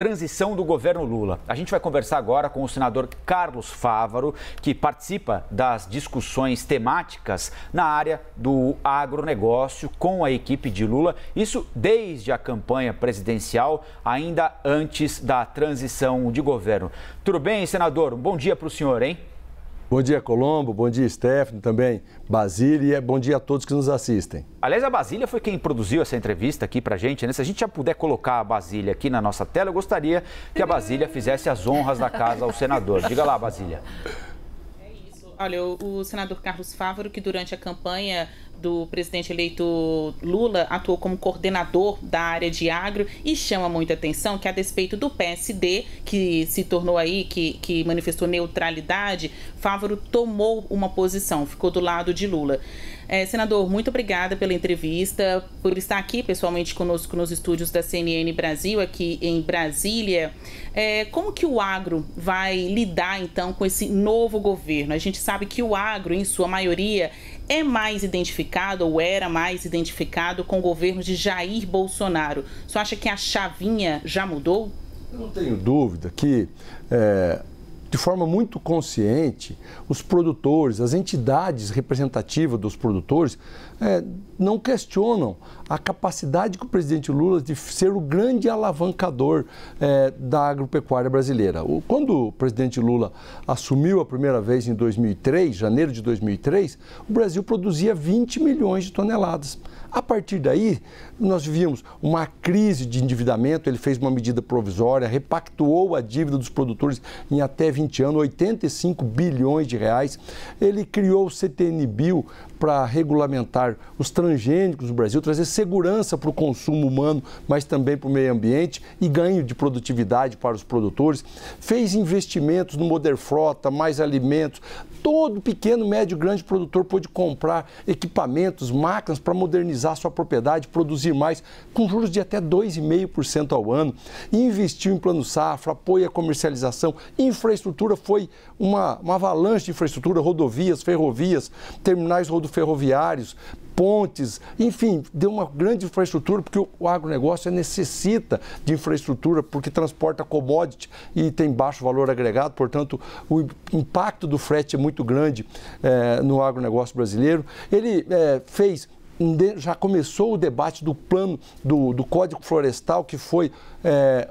transição do governo Lula. A gente vai conversar agora com o senador Carlos Fávaro, que participa das discussões temáticas na área do agronegócio com a equipe de Lula, isso desde a campanha presidencial, ainda antes da transição de governo. Tudo bem, senador? bom dia para o senhor, hein? Bom dia, Colombo. Bom dia, Stephanie, também Basília. É bom dia a todos que nos assistem. Aliás, a Basília foi quem produziu essa entrevista aqui a gente, né? Se a gente já puder colocar a Basília aqui na nossa tela, eu gostaria que a Basília fizesse as honras da casa ao senador. Diga lá, Basília. É Olha, o senador Carlos Fávaro, que durante a campanha do presidente eleito Lula atuou como coordenador da área de agro e chama muita atenção que a despeito do PSD, que se tornou aí, que, que manifestou neutralidade, Fávaro tomou uma posição, ficou do lado de Lula. É, senador, muito obrigada pela entrevista, por estar aqui pessoalmente conosco nos estúdios da CNN Brasil, aqui em Brasília. É, como que o agro vai lidar, então, com esse novo governo? A gente sabe que o agro, em sua maioria, é mais identificado ou era mais identificado com o governo de Jair Bolsonaro. Você acha que a chavinha já mudou? Eu não tenho dúvida que, é, de forma muito consciente, os produtores, as entidades representativas dos produtores é, não questionam a capacidade que o presidente Lula de ser o grande alavancador é, da agropecuária brasileira. O, quando o presidente Lula assumiu a primeira vez em 2003, janeiro de 2003, o Brasil produzia 20 milhões de toneladas. A partir daí, nós vivíamos uma crise de endividamento, ele fez uma medida provisória, repactuou a dívida dos produtores em até 20 anos, 85 bilhões de reais. Ele criou o CTN Bill para regulamentar os transgênicos no Brasil, trazer segurança para o consumo humano, mas também para o meio ambiente e ganho de produtividade para os produtores. Fez investimentos no Moder Frota, mais alimentos. Todo pequeno, médio grande produtor pôde comprar equipamentos, máquinas para modernizar sua propriedade, produzir mais, com juros de até 2,5% ao ano. Investiu em plano safra, apoio à comercialização, infraestrutura foi uma, uma avalanche de infraestrutura, rodovias, ferrovias, terminais rodoviários ferroviários, pontes, enfim, deu uma grande infraestrutura, porque o agronegócio necessita de infraestrutura, porque transporta commodity e tem baixo valor agregado, portanto, o impacto do frete é muito grande é, no agronegócio brasileiro. Ele é, fez já começou o debate do plano do, do Código Florestal que foi, é,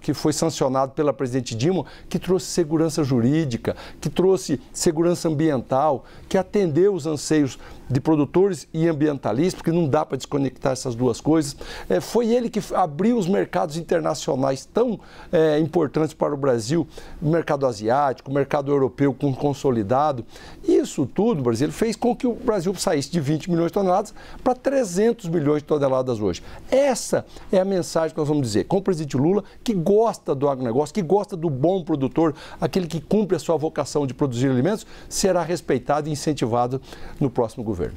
que foi sancionado pela presidente Dilma, que trouxe segurança jurídica, que trouxe segurança ambiental, que atendeu os anseios de produtores e ambientalistas, porque não dá para desconectar essas duas coisas. É, foi ele que abriu os mercados internacionais tão é, importantes para o Brasil, mercado asiático, mercado europeu consolidado. E isso tudo, Brasil, fez com que o Brasil saísse de 20 milhões de toneladas para 300 milhões de toneladas hoje. Essa é a mensagem que nós vamos dizer com o presidente Lula, que gosta do agronegócio, que gosta do bom produtor, aquele que cumpre a sua vocação de produzir alimentos, será respeitado e incentivado no próximo governo.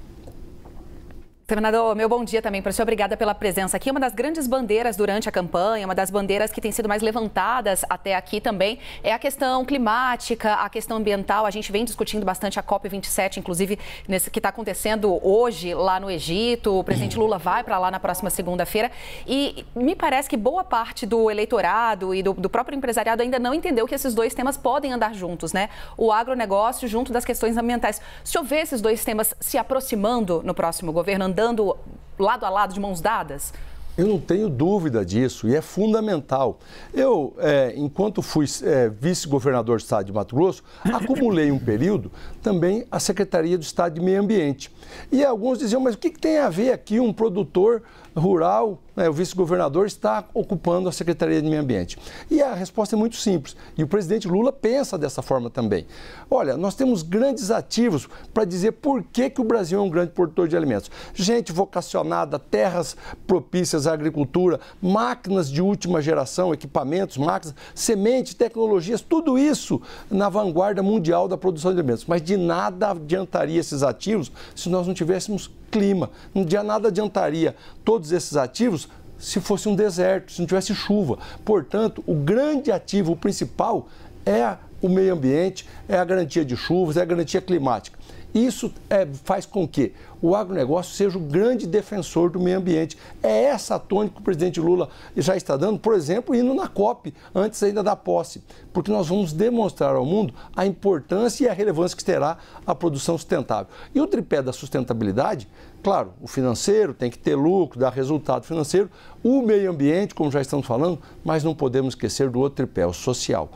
Senador, meu bom dia também para o senhor. Obrigada pela presença aqui. Uma das grandes bandeiras durante a campanha, uma das bandeiras que tem sido mais levantadas até aqui também, é a questão climática, a questão ambiental. A gente vem discutindo bastante a COP27, inclusive, nesse, que está acontecendo hoje lá no Egito. O presidente Lula vai para lá na próxima segunda-feira. E me parece que boa parte do eleitorado e do, do próprio empresariado ainda não entendeu que esses dois temas podem andar juntos, né? O agronegócio junto das questões ambientais. O senhor vê esses dois temas se aproximando no próximo governo, andando andando lado a lado, de mãos dadas? Eu não tenho dúvida disso e é fundamental. Eu, é, enquanto fui é, vice-governador do estado de Mato Grosso, acumulei um período também a Secretaria do Estado de Meio Ambiente. E alguns diziam, mas o que, que tem a ver aqui um produtor rural, né, o vice-governador está ocupando a Secretaria de Meio Ambiente. E a resposta é muito simples. E o presidente Lula pensa dessa forma também. Olha, nós temos grandes ativos para dizer por que, que o Brasil é um grande produtor de alimentos. Gente vocacionada, terras propícias à agricultura, máquinas de última geração, equipamentos, máquinas, semente, tecnologias, tudo isso na vanguarda mundial da produção de alimentos. Mas de nada adiantaria esses ativos se nós não tivéssemos clima. Não de nada adiantaria todos esses ativos se fosse um deserto, se não tivesse chuva. Portanto, o grande ativo, o principal, é a o meio ambiente, é a garantia de chuvas, é a garantia climática. Isso é, faz com que o agronegócio seja o grande defensor do meio ambiente. É essa a tônica que o presidente Lula já está dando, por exemplo, indo na COP, antes ainda da posse, porque nós vamos demonstrar ao mundo a importância e a relevância que terá a produção sustentável. E o tripé da sustentabilidade, claro, o financeiro tem que ter lucro, dar resultado financeiro, o meio ambiente, como já estamos falando, mas não podemos esquecer do outro tripé, o social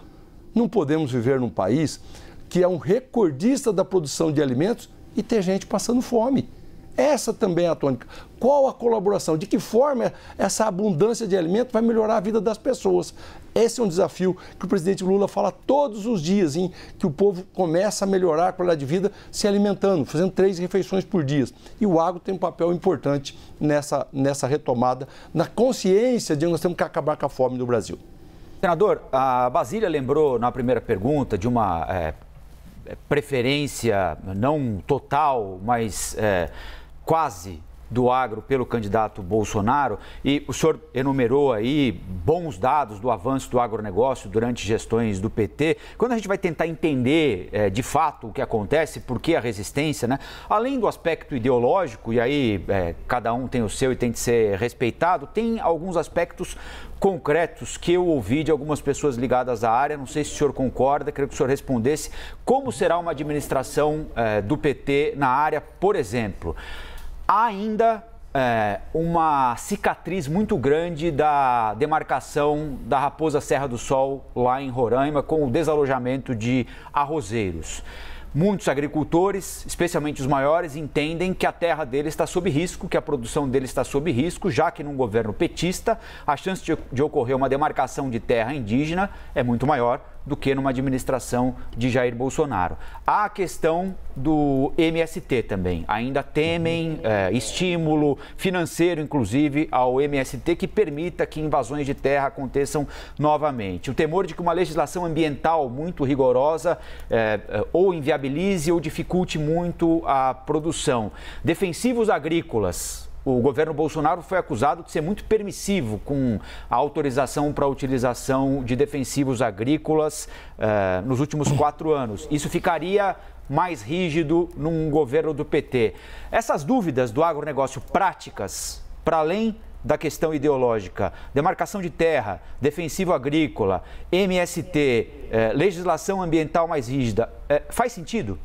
não podemos viver num país que é um recordista da produção de alimentos e ter gente passando fome. Essa também é a tônica. Qual a colaboração? De que forma essa abundância de alimento vai melhorar a vida das pessoas? Esse é um desafio que o presidente Lula fala todos os dias, que o povo começa a melhorar a qualidade de vida se alimentando, fazendo três refeições por dia. E o agro tem um papel importante nessa, nessa retomada, na consciência de que nós temos que acabar com a fome no Brasil. Senador, a Basília lembrou na primeira pergunta de uma é, é preferência não total, mas é, quase do agro pelo candidato Bolsonaro e o senhor enumerou aí bons dados do avanço do agronegócio durante gestões do PT. Quando a gente vai tentar entender é, de fato o que acontece, por que a resistência, né? além do aspecto ideológico, e aí é, cada um tem o seu e tem de ser respeitado, tem alguns aspectos concretos que eu ouvi de algumas pessoas ligadas à área. Não sei se o senhor concorda, queria que o senhor respondesse como será uma administração é, do PT na área, por exemplo. Há ainda é, uma cicatriz muito grande da demarcação da Raposa Serra do Sol, lá em Roraima, com o desalojamento de arrozeiros. Muitos agricultores, especialmente os maiores, entendem que a terra dele está sob risco, que a produção dele está sob risco, já que num governo petista a chance de, de ocorrer uma demarcação de terra indígena é muito maior do que numa administração de Jair Bolsonaro. Há a questão do MST também. Ainda temem é, estímulo financeiro, inclusive, ao MST que permita que invasões de terra aconteçam novamente. O temor de que uma legislação ambiental muito rigorosa é, ou inviabilize ou dificulte muito a produção. Defensivos agrícolas o governo Bolsonaro foi acusado de ser muito permissivo com a autorização para a utilização de defensivos agrícolas eh, nos últimos quatro anos. Isso ficaria mais rígido num governo do PT. Essas dúvidas do agronegócio práticas, para além da questão ideológica, demarcação de terra, defensivo agrícola, MST, eh, legislação ambiental mais rígida, eh, faz sentido?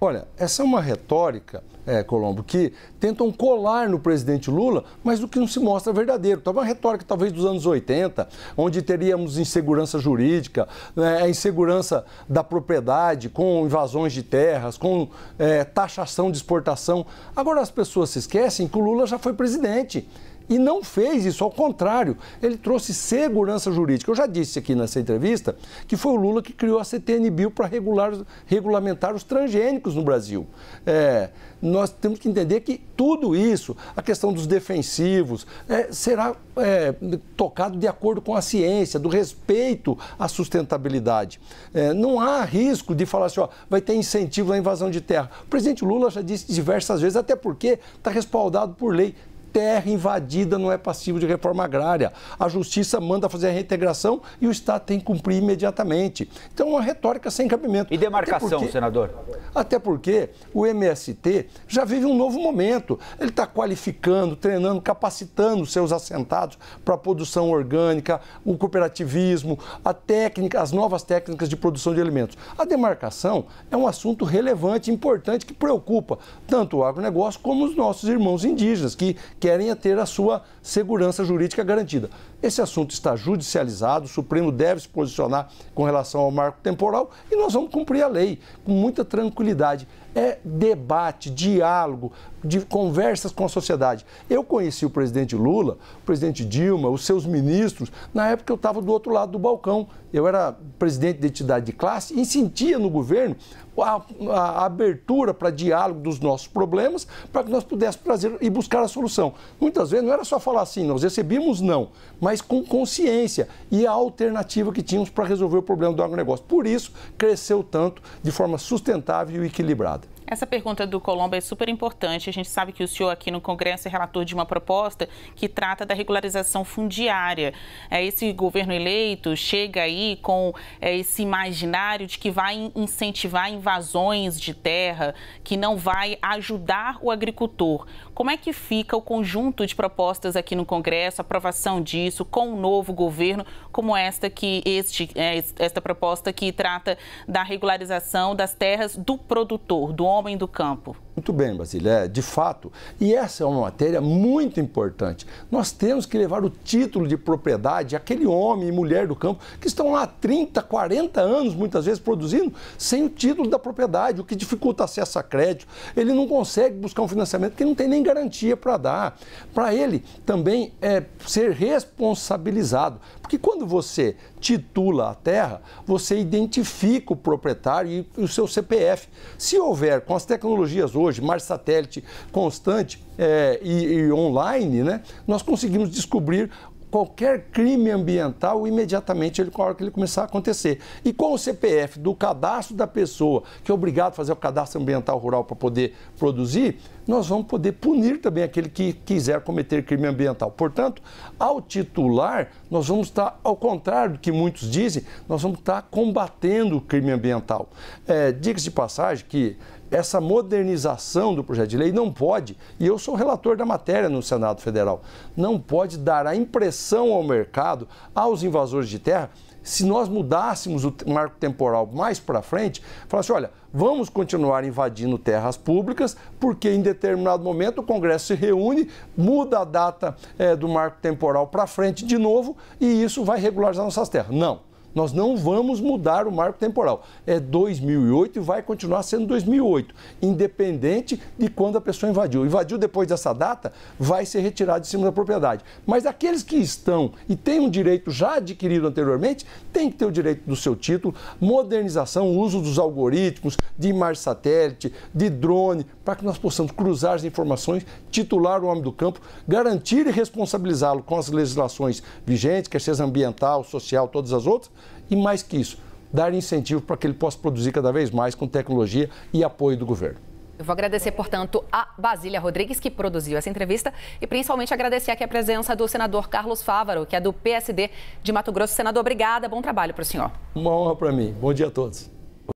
Olha, essa é uma retórica é, Colombo, que tentam colar no presidente Lula, mas o que não se mostra verdadeiro. Tava uma retórica talvez dos anos 80, onde teríamos insegurança jurídica, né, a insegurança da propriedade, com invasões de terras, com é, taxação de exportação. Agora as pessoas se esquecem que o Lula já foi presidente e não fez isso, ao contrário, ele trouxe segurança jurídica. Eu já disse aqui nessa entrevista que foi o Lula que criou a CTN Bill para regular, regulamentar os transgênicos no Brasil. É, nós temos que entender que tudo isso, a questão dos defensivos, é, será é, tocado de acordo com a ciência, do respeito à sustentabilidade. É, não há risco de falar assim, ó, vai ter incentivo à invasão de terra. O presidente Lula já disse diversas vezes, até porque está respaldado por lei terra invadida não é passivo de reforma agrária. A justiça manda fazer a reintegração e o Estado tem que cumprir imediatamente. Então, uma retórica sem cabimento. E demarcação, até porque, senador? Até porque o MST já vive um novo momento. Ele está qualificando, treinando, capacitando seus assentados para a produção orgânica, o cooperativismo, a técnica, as novas técnicas de produção de alimentos. A demarcação é um assunto relevante, importante, que preocupa tanto o agronegócio como os nossos irmãos indígenas, que, que querem é ter a sua segurança jurídica garantida. Esse assunto está judicializado, o Supremo deve se posicionar com relação ao marco temporal e nós vamos cumprir a lei com muita tranquilidade. É debate, diálogo, de conversas com a sociedade. Eu conheci o presidente Lula, o presidente Dilma, os seus ministros, na época eu estava do outro lado do balcão. Eu era presidente de entidade de classe e sentia no governo a, a abertura para diálogo dos nossos problemas para que nós pudéssemos trazer e buscar a solução. Muitas vezes não era só falar assim, nós recebíamos não, mas mas com consciência e a alternativa que tínhamos para resolver o problema do agronegócio. Por isso, cresceu tanto de forma sustentável e equilibrada. Essa pergunta do Colombo é super importante. A gente sabe que o senhor aqui no Congresso é relator de uma proposta que trata da regularização fundiária. É, esse governo eleito chega aí com é, esse imaginário de que vai incentivar invasões de terra, que não vai ajudar o agricultor. Como é que fica o conjunto de propostas aqui no Congresso, aprovação disso com o um novo governo, como esta que este, é, esta proposta que trata da regularização das terras do produtor, do homem homem do campo. Muito bem, Basília, é, de fato. E essa é uma matéria muito importante. Nós temos que levar o título de propriedade àquele homem e mulher do campo que estão lá há 30, 40 anos, muitas vezes, produzindo, sem o título da propriedade, o que dificulta acesso a crédito. Ele não consegue buscar um financiamento que não tem nem garantia para dar. Para ele também é ser responsabilizado porque quando você titula a terra, você identifica o proprietário e o seu CPF. Se houver, com as tecnologias hoje, mar satélite constante é, e, e, online, né, nós conseguimos descobrir qualquer crime ambiental imediatamente ele, na hora que ele começar a acontecer. E com o CPF do cadastro da pessoa, que é obrigado a fazer o cadastro ambiental rural para poder produzir, nós vamos poder punir também aquele que quiser cometer crime ambiental. Portanto, ao titular, nós vamos estar, ao contrário do que muitos dizem, nós vamos estar combatendo o crime ambiental. É, Diga-se de passagem que essa modernização do projeto de lei não pode, e eu sou relator da matéria no Senado Federal, não pode dar a impressão ao mercado, aos invasores de terra, se nós mudássemos o marco temporal mais para frente, falasse, assim, olha, vamos continuar invadindo terras públicas, porque em determinado momento o Congresso se reúne, muda a data é, do marco temporal para frente de novo, e isso vai regularizar nossas terras. Não. Nós não vamos mudar o marco temporal. É 2008 e vai continuar sendo 2008, independente de quando a pessoa invadiu. Invadiu depois dessa data, vai ser retirado de cima da propriedade. Mas aqueles que estão e têm um direito já adquirido anteriormente, tem que ter o direito do seu título, modernização, uso dos algoritmos, de imagem satélite, de drone, para que nós possamos cruzar as informações, titular o homem do campo, garantir e responsabilizá-lo com as legislações vigentes, quer seja ambiental, social, todas as outras, e mais que isso, dar incentivo para que ele possa produzir cada vez mais com tecnologia e apoio do governo. Eu vou agradecer, portanto, a Basília Rodrigues, que produziu essa entrevista, e principalmente agradecer aqui a presença do senador Carlos Fávaro, que é do PSD de Mato Grosso. Senador, obrigada, bom trabalho para o senhor. Uma honra para mim. Bom dia a todos.